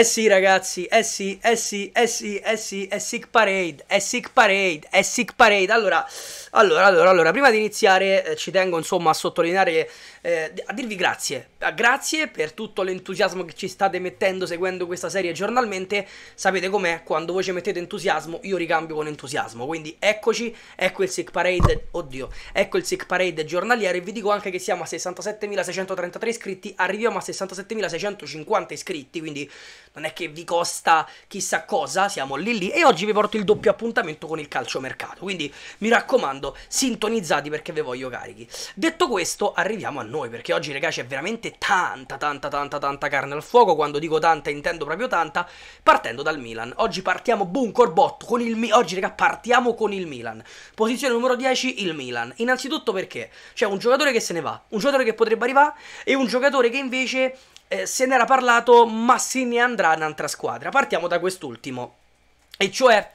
Eh sì ragazzi, eh sì, eh sì, eh sì, eh sì, è eh Sick Parade, è eh Sick Parade, è eh Sick Parade. Allora, allora, allora, allora prima di iniziare eh, ci tengo insomma a sottolineare, eh, a dirvi grazie. Grazie per tutto l'entusiasmo che ci state mettendo seguendo questa serie giornalmente. Sapete com'è? Quando voi ci mettete entusiasmo io ricambio con entusiasmo. Quindi eccoci, ecco il Sick Parade, oddio, ecco il Sick Parade giornaliero e vi dico anche che siamo a 67.633 iscritti, arriviamo a 67.650 iscritti, quindi non è che vi costa chissà cosa, siamo lì lì e oggi vi porto il doppio appuntamento con il calciomercato, quindi mi raccomando sintonizzati perché vi voglio carichi. Detto questo arriviamo a noi perché oggi ragazzi è veramente tanta tanta tanta tanta carne al fuoco, quando dico tanta intendo proprio tanta, partendo dal Milan. Oggi partiamo boom corbotto con il Milan, oggi ragazzi partiamo con il Milan. Posizione numero 10 il Milan, innanzitutto perché c'è un giocatore che se ne va, un giocatore che potrebbe arrivare e un giocatore che invece eh, se n'era parlato ma se ne andrà un'altra squadra. Partiamo da quest'ultimo, e cioè...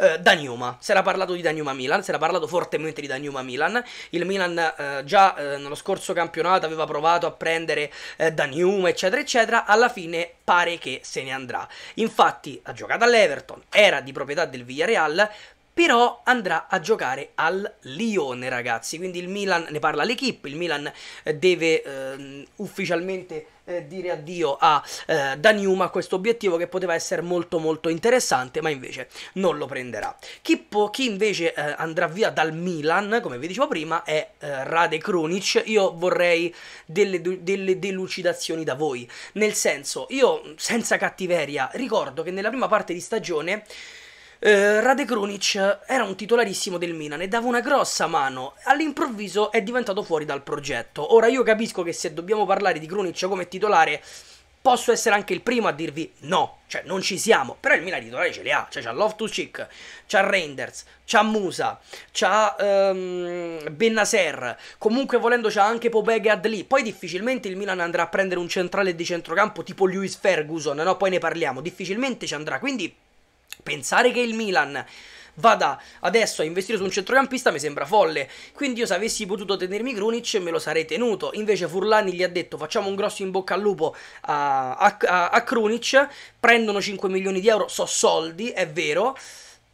Eh, Daniuma, si era parlato di Daniuma Milan, si era parlato fortemente di Daniuma Milan. Il Milan eh, già eh, nello scorso campionato aveva provato a prendere eh, Daniuma, eccetera, eccetera. Alla fine pare che se ne andrà. Infatti ha giocato all'Everton, era di proprietà del Villarreal, però andrà a giocare al Lione, ragazzi. Quindi il Milan, ne parla l'equipe, il Milan eh, deve ehm, ufficialmente eh, dire addio a eh, Daniuma, questo obiettivo che poteva essere molto molto interessante, ma invece non lo prenderà. Chi, po- chi invece eh, andrà via dal Milan, come vi dicevo prima, è eh, Rade Krunic. Io vorrei delle, delle delucidazioni da voi, nel senso, io senza cattiveria ricordo che nella prima parte di stagione eh, Rade Krunic era un titolarissimo del Milan e dava una grossa mano. All'improvviso è diventato fuori dal progetto. Ora io capisco che se dobbiamo parlare di Krunic come titolare posso essere anche il primo a dirvi no, cioè non ci siamo, però il Milan titolare ce li ha, cioè c'ha Loftus-Cheek, c'ha Reinders, c'ha Musa, c'ha um, ehm, Bennaser, comunque volendo c'ha anche Popeg e Adli, poi difficilmente il Milan andrà a prendere un centrale di centrocampo tipo Lewis Ferguson, no? Poi ne parliamo, difficilmente ci andrà, quindi Pensare che il Milan vada adesso a investire su un centrocampista mi sembra folle. Quindi io se avessi potuto tenermi Grunic me lo sarei tenuto. Invece Furlani gli ha detto facciamo un grosso in bocca al lupo a, a, a, a Krunic, prendono 5 milioni di euro, so soldi, è vero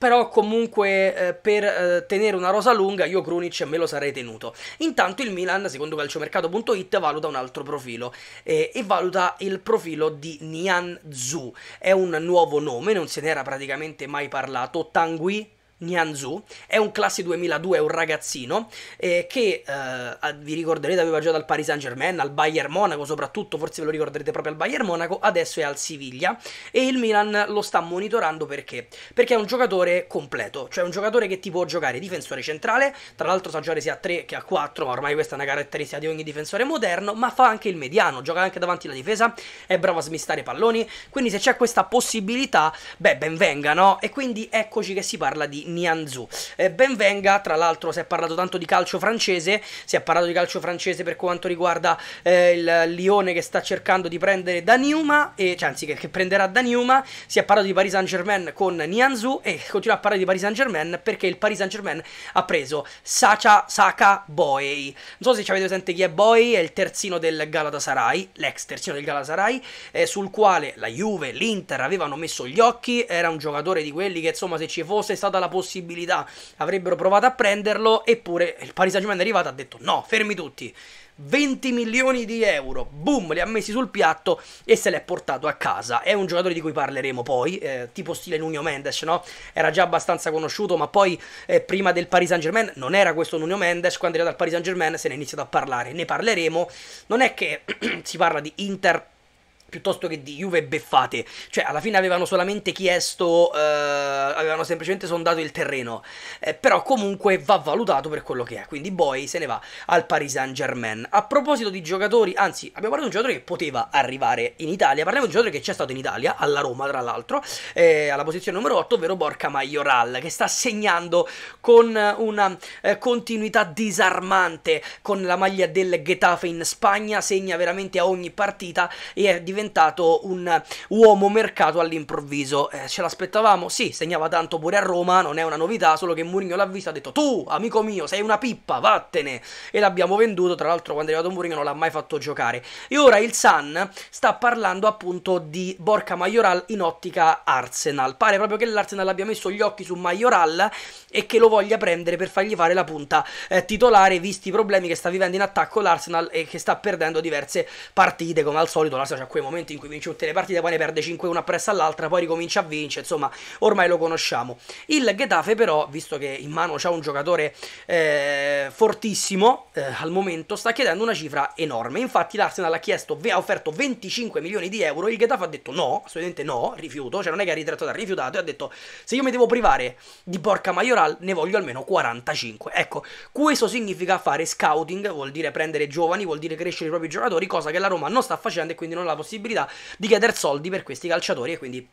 però comunque eh, per eh, tenere una rosa lunga io Krunic me lo sarei tenuto. Intanto il Milan, secondo calciomercato.it, valuta un altro profilo eh, e valuta il profilo di Nian Zhu. È un nuovo nome, non se n'era praticamente mai parlato. Tangui, Nianzu, è un classe 2002, è un ragazzino eh, che eh, vi ricorderete aveva giocato al Paris Saint Germain, al Bayern Monaco soprattutto, forse ve lo ricorderete proprio al Bayern Monaco, adesso è al Siviglia e il Milan lo sta monitorando perché? Perché è un giocatore completo, cioè un giocatore che ti può giocare difensore centrale, tra l'altro sa giocare sia a 3 che a 4, ma ormai questa è una caratteristica di ogni difensore moderno, ma fa anche il mediano, gioca anche davanti alla difesa, è bravo a smistare i palloni, quindi se c'è questa possibilità, beh ben venga, no? E quindi eccoci che si parla di di Nianzou. Eh, benvenga, tra l'altro si è parlato tanto di calcio francese, si è parlato di calcio francese per quanto riguarda eh, il Lione che sta cercando di prendere Daniuma, e, cioè, anzi che, che prenderà Daniuma, si è parlato di Paris Saint Germain con Nianzou e continua a parlare di Paris Saint Germain perché il Paris Saint Germain ha preso Sacha, Saka Boey. Non so se ci avete presente chi è Boey, è il terzino del Galatasaray, l'ex terzino del Galatasaray, eh, sul quale la Juve, l'Inter avevano messo gli occhi, era un giocatore di quelli che insomma se ci fosse stata la possibilità, avrebbero provato a prenderlo, eppure il Paris Saint-Germain è arrivato e ha detto no, fermi tutti. 20 milioni di euro, boom, li ha messi sul piatto e se l'è portato a casa. È un giocatore di cui parleremo poi, eh, tipo stile Nuno Mendes, no? Era già abbastanza conosciuto, ma poi eh, prima del Paris Saint Germain non era questo Nuno Mendes, quando è arrivato al Paris Saint Germain se ne è iniziato a parlare, ne parleremo. Non è che si parla di Inter piuttosto che di Juve beffate. Cioè, alla fine avevano solamente chiesto, eh, avevano semplicemente sondato il terreno. Eh, però comunque va valutato per quello che è. Quindi Boy se ne va al Paris Saint Germain. A proposito di giocatori, anzi, abbiamo parlato di un giocatore che poteva arrivare in Italia. Parliamo di un giocatore che c'è stato in Italia, alla Roma tra l'altro, eh, alla posizione numero 8, ovvero Borca Maioral, che sta segnando con una eh, continuità disarmante con la maglia del Getafe in Spagna. Segna veramente a ogni partita e è diventato diventato un uomo mercato all'improvviso. Eh, ce l'aspettavamo? Sì, segnava tanto pure a Roma, non è una novità, solo che Mourinho l'ha visto ha detto tu, amico mio, sei una pippa, vattene! E l'abbiamo venduto, tra l'altro quando è arrivato Mourinho non l'ha mai fatto giocare. E ora il Sun sta parlando appunto di Borca Majoral in ottica Arsenal. Pare proprio che l'Arsenal abbia messo gli occhi su Majoral e che lo voglia prendere per fargli fare la punta eh, titolare, visti i problemi che sta vivendo in attacco l'Arsenal e che sta perdendo diverse partite, come al solito l'Arsenal c'ha quei momento in cui vince tutte le partite, poi ne perde 5 1 appresso all'altra, poi ricomincia a vincere, insomma, ormai lo conosciamo. Il Getafe però, visto che in mano c'ha un giocatore eh, fortissimo eh, al momento, sta chiedendo una cifra enorme. Infatti l'Arsenal ha chiesto, ha offerto 25 milioni di euro, il Getafe ha detto no, assolutamente no, rifiuto, cioè non è che ha ritratto, ha rifiutato e ha detto se io mi devo privare di Porca Majoral ne voglio almeno 45. Ecco, questo significa fare scouting, vuol dire prendere giovani, vuol dire crescere i propri giocatori, cosa che la Roma non sta facendo e quindi non ha la possibilità possibilità di chiedere soldi per questi calciatori e quindi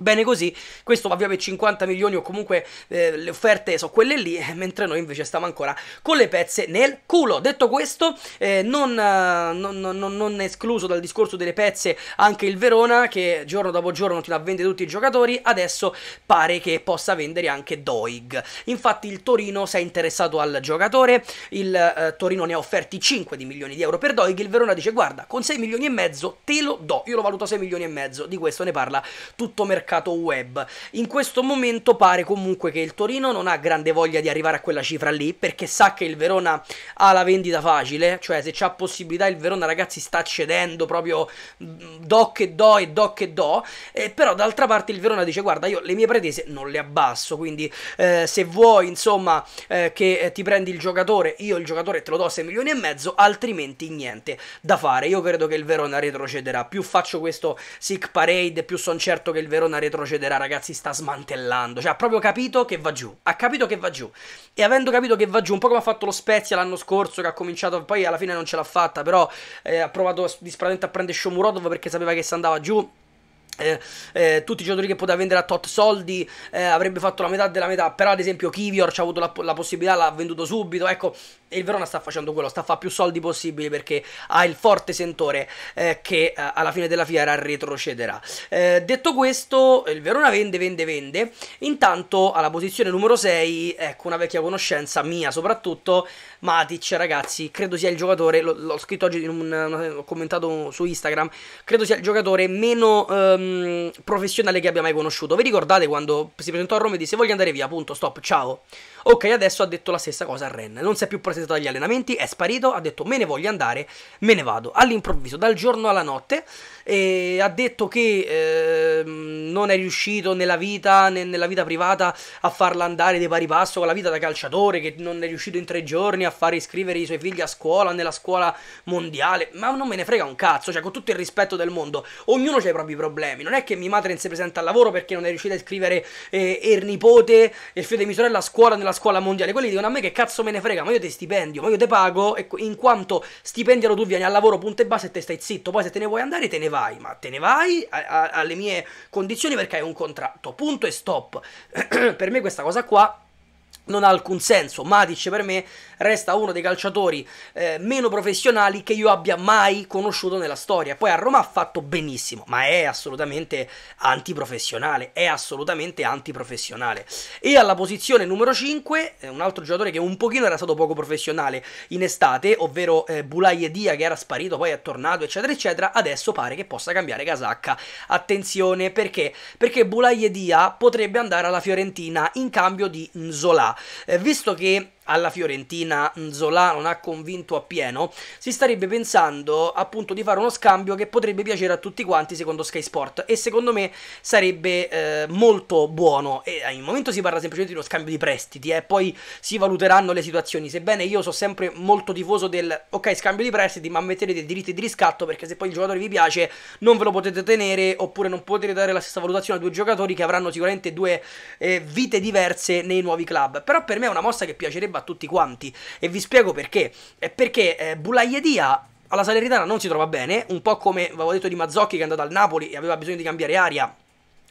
Bene così, questo va via per 50 milioni o comunque eh, le offerte sono quelle lì, eh, mentre noi invece stiamo ancora con le pezze nel culo. Detto questo, eh, eh, non, non, non, non, escluso dal discorso delle pezze anche il Verona che giorno dopo giorno ti la vende tutti i giocatori, adesso pare che possa vendere anche Doig. Infatti il Torino si è interessato al giocatore, il eh, Torino ne ha offerti 5 di milioni di euro per Doig, il Verona dice guarda con 6 milioni e mezzo te lo do, io lo valuto 6 milioni e mezzo, di questo ne parla tutto mercato mercato web. In questo momento pare comunque che il Torino non ha grande voglia di arrivare a quella cifra lì perché sa che il Verona ha la vendita facile, cioè se c'ha possibilità il Verona ragazzi sta cedendo proprio mm, do che do e do che do, eh, però d'altra parte il Verona dice guarda io le mie pretese non le abbasso, quindi eh, se vuoi insomma eh, che eh, ti prendi il giocatore, io il giocatore te lo do 6 milioni e mezzo, altrimenti niente da fare. Io credo che il Verona retrocederà, più faccio questo sick parade, più sono certo che il Verona torna retrocederà, ah, ragazzi, sta smantellando. Cioè, ha proprio capito che va giù. Ha capito che va giù. E avendo capito che va giù, un po' come ha fatto lo Spezia l'anno scorso, che ha cominciato, poi alla fine non ce l'ha fatta, però eh, ha provato disperatamente a prendere Shomurodov perché sapeva che se andava giù eh, eh, tutti i giocatori che poteva vendere a tot soldi eh, avrebbe fatto la metà della metà però ad esempio Kivior ci ha avuto la, la, possibilità l'ha venduto subito ecco e il Verona sta facendo quello sta a fare più soldi possibili perché ha il forte sentore eh, che eh, alla fine della fiera retrocederà eh, detto questo il Verona vende vende vende intanto alla posizione numero 6 ecco una vecchia conoscenza mia soprattutto Matic, ragazzi, credo sia il giocatore, l'ho, l'ho scritto oggi, in un, ho commentato su Instagram, credo sia il giocatore meno um, professionale che abbia mai conosciuto. Vi ricordate quando si presentò a Roma e disse voglio andare via, punto, stop, ciao. Ok, adesso ha detto la stessa cosa a Ren, non si è più presentato agli allenamenti, è sparito, ha detto me ne voglio andare, me ne vado, all'improvviso, dal giorno alla notte, ha detto che eh, non è riuscito nella vita, né nella vita privata, a farla andare di pari passo con la vita da calciatore, che non è riuscito in tre giorni a far iscrivere i suoi figli a scuola, nella scuola mondiale, ma non me ne frega un cazzo, cioè con tutto il rispetto del mondo, ognuno ha i propri problemi, non è che mia madre non si presenta al lavoro perché non è riuscita a iscrivere eh, il nipote, il figlio di mia sorella a scuola nella della scuola mondiale, quelli dicono a me che cazzo me ne frega, ma io ti stipendio, ma io te pago, e in quanto stipendiano tu vieni al lavoro, punto e basta, e te stai zitto, poi se te ne vuoi andare te ne vai, ma te ne vai a, a, alle mie condizioni perché hai un contratto, punto e stop. per me questa cosa qua non ha alcun senso. Matic per me resta uno dei calciatori eh, meno professionali che io abbia mai conosciuto nella storia. Poi a Roma ha fatto benissimo, ma è assolutamente antiprofessionale, è assolutamente antiprofessionale. E alla posizione numero 5, eh, un altro giocatore che un pochino era stato poco professionale in estate, ovvero eh, Bulai Dia che era sparito, poi è tornato, eccetera, eccetera, adesso pare che possa cambiare casacca. Attenzione, perché? Perché Bulai Dia potrebbe andare alla Fiorentina in cambio di Nzola. Eh, visto che alla Fiorentina Zola non ha convinto appieno, si starebbe pensando appunto di fare uno scambio che potrebbe piacere a tutti quanti secondo Sky Sport e secondo me sarebbe eh, molto buono. E al eh, momento si parla semplicemente di uno scambio di prestiti e eh, poi si valuteranno le situazioni. Sebbene io sono sempre molto tifoso del ok scambio di prestiti ma mettete dei diritti di riscatto perché se poi il giocatore vi piace non ve lo potete tenere oppure non potete dare la stessa valutazione a due giocatori che avranno sicuramente due eh, vite diverse nei nuovi club. Però per me è una mossa che piacerebbe a tutti quanti. E vi spiego perché. È perché eh, Bulaiedia alla Salernitana non si trova bene, un po' come avevo detto di Mazzocchi che è andato al Napoli e aveva bisogno di cambiare aria.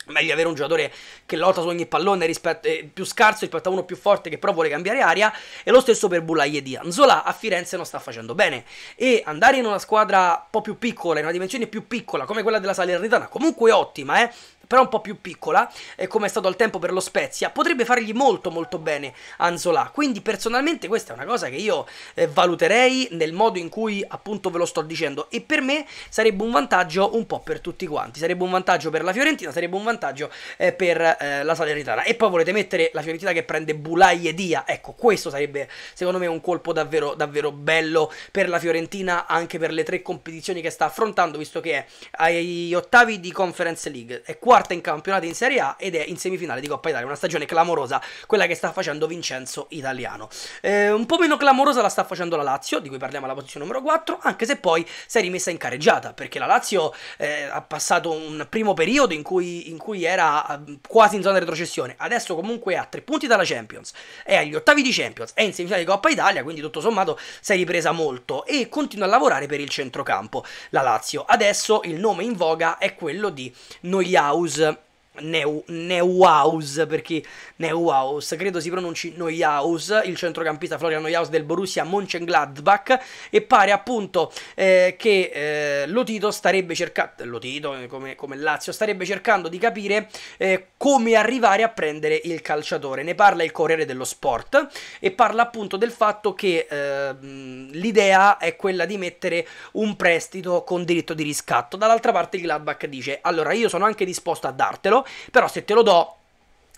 Meglio avere un giocatore che lotta su ogni pallone rispetto, eh, più scarso rispetto a uno più forte che però vuole cambiare aria. E lo stesso per Bulaiedia. Zola a Firenze non sta facendo bene. E andare in una squadra un po' più piccola, in una dimensione più piccola come quella della Salernitana, comunque ottima, eh però un po' più piccola, eh, come è stato al tempo per lo Spezia, potrebbe fargli molto molto bene Anzola. Quindi personalmente questa è una cosa che io eh, valuterei nel modo in cui appunto ve lo sto dicendo e per me sarebbe un vantaggio un po' per tutti quanti, sarebbe un vantaggio per la Fiorentina, sarebbe un vantaggio eh, per eh, la Salernitana. E poi volete mettere la Fiorentina che prende Bulai e Dia, ecco questo sarebbe secondo me un colpo davvero davvero bello per la Fiorentina anche per le tre competizioni che sta affrontando visto che è agli ottavi di Conference League, è qua quarta in campionato in Serie A ed è in semifinale di Coppa Italia, una stagione clamorosa quella che sta facendo Vincenzo Italiano. Eh, un po' meno clamorosa la sta facendo la Lazio, di cui parliamo alla posizione numero 4, anche se poi si è rimessa in careggiata, perché la Lazio eh, ha passato un primo periodo in cui, in cui era eh, quasi in zona retrocessione, adesso comunque ha tre punti dalla Champions, è agli ottavi di Champions, è in semifinale di Coppa Italia, quindi tutto sommato si è ripresa molto e continua a lavorare per il centrocampo. La Lazio adesso il nome in voga è quello di Noiaus those Neu, Neuhaus perché Neuhaus credo si pronunci Neuhaus il centrocampista Florian Neuhaus del Borussia Mönchengladbach e pare appunto eh, che eh, Lotito starebbe cercando Lotito eh, come, come Lazio starebbe cercando di capire eh, come arrivare a prendere il calciatore ne parla il Corriere dello Sport e parla appunto del fatto che eh, l'idea è quella di mettere un prestito con diritto di riscatto dall'altra parte il Gladbach dice allora io sono anche disposto a dartelo però se te lo do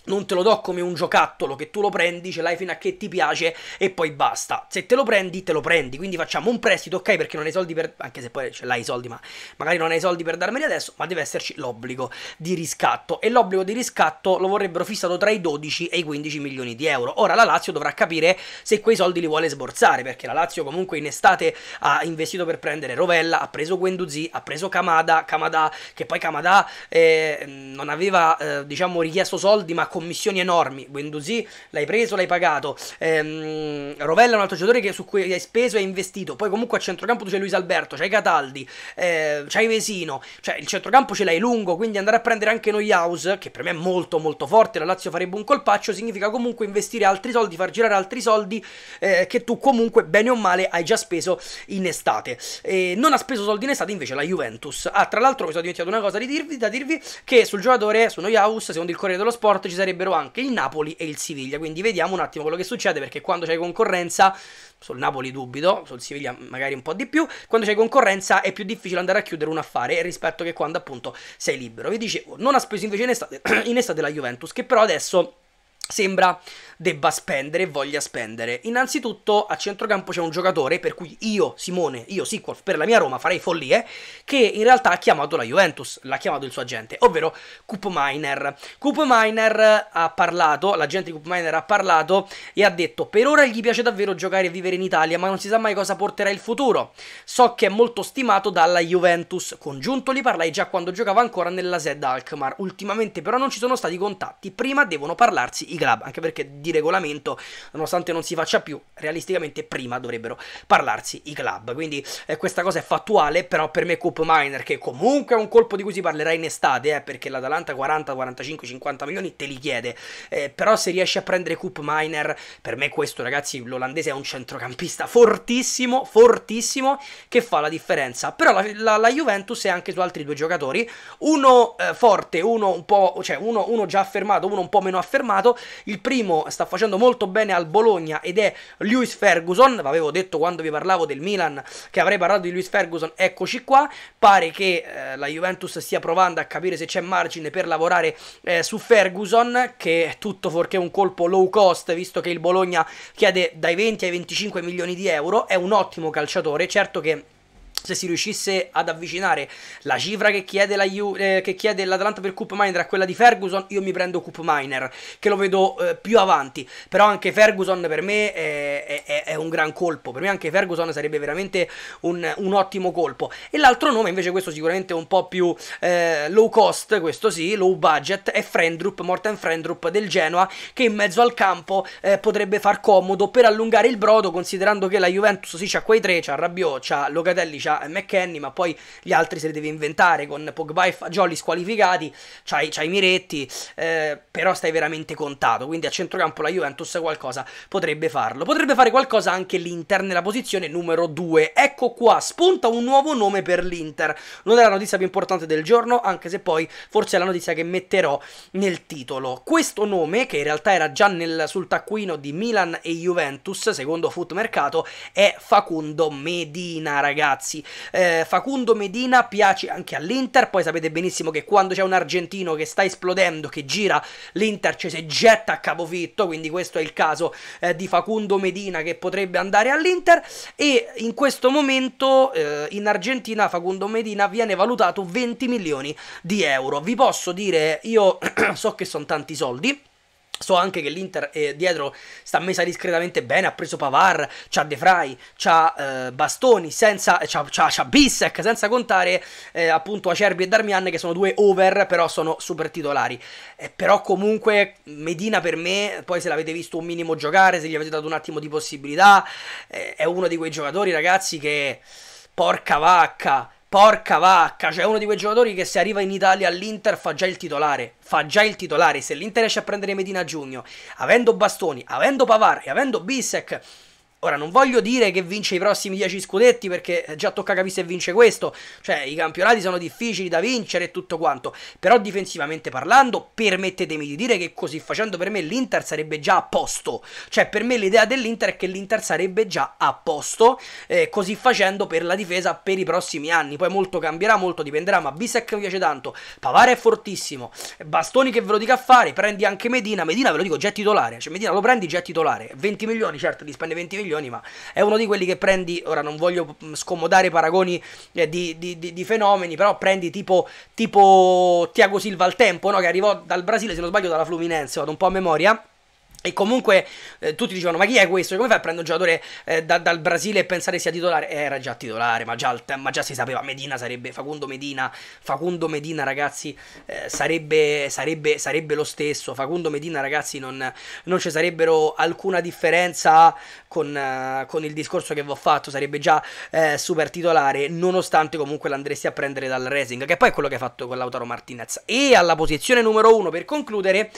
non te lo do come un giocattolo che tu lo prendi, ce l'hai fino a che ti piace e poi basta. Se te lo prendi, te lo prendi. Quindi facciamo un prestito, ok? Perché non hai soldi per. Anche se poi ce l'hai i soldi, ma magari non hai soldi per darmeli adesso. Ma deve esserci l'obbligo di riscatto. E l'obbligo di riscatto lo vorrebbero fissato tra i 12 e i 15 milioni di euro. Ora la Lazio dovrà capire se quei soldi li vuole sborsare. Perché la Lazio, comunque, in estate ha investito per prendere Rovella, ha preso Guendouzi, ha preso Kamada, Kamada, che poi Kamada eh, non aveva, eh, diciamo, richiesto soldi, ma commissioni enormi. Guendouzi l'hai preso, l'hai pagato. Ehm, Rovella è un altro giocatore che, su cui hai speso e hai investito. Poi comunque a centrocampo tu c'hai Luis Alberto, c'hai Cataldi, eh, c'hai Vesino. Cioè il centrocampo ce l'hai lungo, quindi andare a prendere anche noi house, che per me è molto molto forte, la Lazio farebbe un colpaccio, significa comunque investire altri soldi, far girare altri soldi eh, che tu comunque bene o male hai già speso in estate. E non ha speso soldi in estate invece la Juventus. Ah, tra l'altro mi sono dimenticato una cosa di dirvi, da dirvi che sul giocatore, su noi house, secondo il Corriere dello Sport ci sarebbero anche il Napoli e il Siviglia. Quindi vediamo un attimo quello che succede perché quando c'è concorrenza, sul Napoli dubito, sul Siviglia magari un po' di più, quando c'è concorrenza è più difficile andare a chiudere un affare rispetto che quando appunto sei libero. Vi dicevo, non ha speso invece in estate, in estate la Juventus che però adesso sembra debba spendere e voglia spendere. Innanzitutto a centrocampo c'è un giocatore per cui io, Simone, io Siquolf, per la mia Roma farei follie, che in realtà ha chiamato la Juventus, l'ha chiamato il suo agente, ovvero Coop Miner. Coop Miner ha parlato, l'agente di Coop Miner ha parlato e ha detto per ora gli piace davvero giocare e vivere in Italia, ma non si sa mai cosa porterà il futuro. So che è molto stimato dalla Juventus, congiunto li parlai già quando giocava ancora nella Zed Alkmaar, ultimamente però non ci sono stati contatti, prima devono parlarsi i club, anche perché di di regolamento, nonostante non si faccia più, realisticamente prima dovrebbero parlarsi i club. Quindi eh, questa cosa è fattuale, però per me Coop Miner, che comunque è un colpo di cui si parlerà in estate, eh, perché l'Atalanta 40, 45, 50 milioni te li chiede, eh, però se riesce a prendere Coop Miner, per me questo ragazzi, l'olandese è un centrocampista fortissimo, fortissimo, che fa la differenza. Però la, la, la Juventus è anche su altri due giocatori, uno eh, forte, uno un po', cioè uno, uno già affermato, uno un po' meno affermato, il primo sta facendo molto bene al Bologna ed è Lewis Ferguson, l'avevo detto quando vi parlavo del Milan che avrei parlato di Lewis Ferguson, eccoci qua, pare che eh, la Juventus stia provando a capire se c'è margine per lavorare eh, su Ferguson, che è tutto fuorché un colpo low cost, visto che il Bologna chiede dai 20 ai 25 milioni di euro, è un ottimo calciatore, certo che se si riuscisse ad avvicinare la cifra che chiede, la Ju- eh, che chiede l'Atalanta per Coop Miner a quella di Ferguson, io mi prendo Coop Miner, che lo vedo eh, più avanti. Però anche Ferguson per me è, è, è, un gran colpo. Per me anche Ferguson sarebbe veramente un, un, ottimo colpo. E l'altro nome, invece, questo sicuramente un po' più eh, low cost, questo sì, low budget, è Friendrup, Morten Friendrup del Genoa, che in mezzo al campo eh, potrebbe far comodo per allungare il brodo, considerando che la Juventus sì c'ha quei tre, c'ha Rabiot, c'ha Locatelli, c'ha Brescia McKenny, ma poi gli altri se li devi inventare con Pogba e Fagioli squalificati, c'hai, c'hai Miretti, eh, però stai veramente contato, quindi a centrocampo la Juventus qualcosa potrebbe farlo. Potrebbe fare qualcosa anche l'Inter nella posizione numero 2. Ecco qua, spunta un nuovo nome per l'Inter. Non è la notizia più importante del giorno, anche se poi forse è la notizia che metterò nel titolo. Questo nome, che in realtà era già nel, sul taccuino di Milan e Juventus, secondo Footmercato, è Facundo Medina, ragazzi mesi. Eh, Facundo Medina piace anche all'Inter, poi sapete benissimo che quando c'è un argentino che sta esplodendo, che gira, l'Inter ci si getta a capofitto, quindi questo è il caso eh, di Facundo Medina che potrebbe andare all'Inter e in questo momento eh, in Argentina Facundo Medina viene valutato 20 milioni di euro. Vi posso dire, io so che sono tanti soldi, So anche che l'Inter eh, dietro sta messa discretamente bene, ha preso Pavar, c'ha De Frey, c'ha eh, Bastoni, senza, eh, c'ha, c'ha, c'ha Bissek, senza contare eh, appunto Acerbi e Darmian che sono due over, però sono super titolari. Eh, però comunque Medina per me, poi se l'avete visto un minimo giocare, se gli avete dato un attimo di possibilità, eh, è uno di quei giocatori ragazzi che porca vacca Porca vacca, cioè uno di quei giocatori che se arriva in Italia all'Inter fa già il titolare, fa già il titolare, se l'Inter riesce a prendere Medina a giugno, avendo Bastoni, avendo Pavar e avendo Bissek, Ora non voglio dire che vince i prossimi 10 scudetti perché eh, già tocca capire se vince questo, cioè i campionati sono difficili da vincere e tutto quanto, però difensivamente parlando permettetemi di dire che così facendo per me l'Inter sarebbe già a posto, cioè per me l'idea dell'Inter è che l'Inter sarebbe già a posto, eh, così facendo per la difesa per i prossimi anni, poi molto cambierà, molto dipenderà, ma Bisek mi piace tanto, Pavare è fortissimo, Bastoni che ve lo dica a fare, prendi anche Medina, Medina ve lo dico già titolare, cioè Medina lo prendi già titolare, 20 milioni certo, li spende 20 milioni, coglioni, ma è uno di quelli che prendi, ora non voglio mm, scomodare paragoni eh, di, di, di, di, fenomeni, però prendi tipo, tipo Tiago Silva al tempo, no? che arrivò dal Brasile, se non sbaglio, dalla Fluminense, vado un po' a memoria e comunque eh, tutti dicevano: Ma chi è questo? Come fai a prendere un giocatore eh, da, dal Brasile e pensare sia titolare? Eh, era già titolare, ma già, eh, ma già, si sapeva. Medina sarebbe Facundo Medina. Facundo Medina, ragazzi, eh, sarebbe, sarebbe, sarebbe, lo stesso. Facundo Medina, ragazzi, non, non ci sarebbero alcuna differenza con, eh, con, il discorso che vi ho fatto. Sarebbe già super titolare, nonostante comunque l'andresti a prendere dal Racing, che poi è quello che hai fatto con Lautaro Martinez. E alla posizione numero uno, per concludere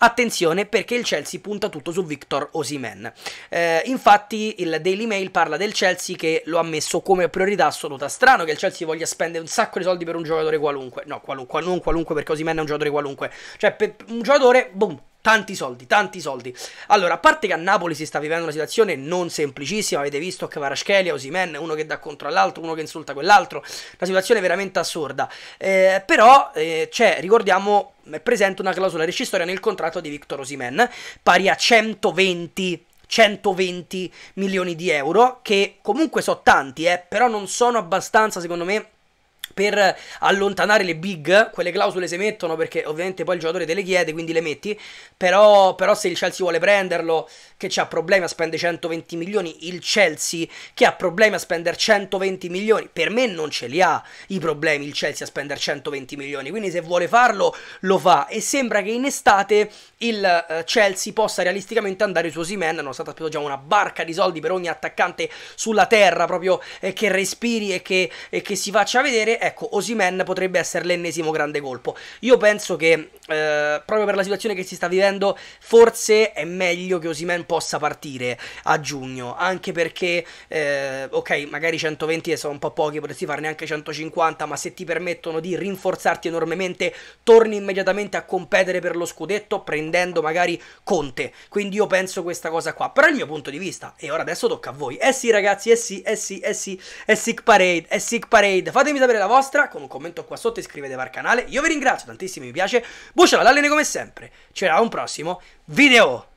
Attenzione perché il Chelsea punta tutto su Victor Osimen. Eh, infatti il Daily Mail parla del Chelsea che lo ha messo come priorità assoluta. Strano che il Chelsea voglia spendere un sacco di soldi per un giocatore qualunque. No, qualunque, non qualunque perché Osimen è un giocatore qualunque. Cioè, per un giocatore, boom, Tanti soldi, tanti soldi. Allora, a parte che a Napoli si sta vivendo una situazione non semplicissima, avete visto Kvarashkelia, Osimen, uno che dà contro all'altro, uno che insulta quell'altro, una situazione veramente assurda. Eh, però eh, c'è, ricordiamo, è presente una clausola rescistoria nel contratto di Victor Osimen, pari a 120 120 milioni di euro, che comunque so tanti, eh, però non sono abbastanza, secondo me, per allontanare le big, quelle clausole si mettono perché ovviamente poi il giocatore te le chiede, quindi le metti, però, però se il Chelsea vuole prenderlo, che ha problemi a spendere 120 milioni, il Chelsea che ha problemi a spendere 120 milioni, per me non ce li ha i problemi il Chelsea a spendere 120 milioni, quindi se vuole farlo lo fa e sembra che in estate il uh, Chelsea possa realisticamente andare su Osimen, hanno stato speso già una barca di soldi per ogni attaccante sulla terra proprio eh, che respiri e che, e che si faccia vedere, Ecco, Osimen potrebbe essere l'ennesimo grande colpo. Io penso che eh, proprio per la situazione che si sta vivendo, forse è meglio che Osimen possa partire a giugno, anche perché, eh, ok, magari 120 sono un po' pochi, potresti farne anche 150, ma se ti permettono di rinforzarti enormemente, torni immediatamente a competere per lo scudetto prendendo magari Conte. Quindi io penso questa cosa qua, però è il mio punto di vista e ora adesso tocca a voi. Eh sì ragazzi, eh sì, eh sì, eh sì, è eh Sick Parade, è eh Sick Parade. Fatemi sapere la vostra con un commento qua sotto, iscrivetevi al canale. Io vi ringrazio tantissimo, mi piace Buciola, dalle come sempre. Ci vediamo a un prossimo video.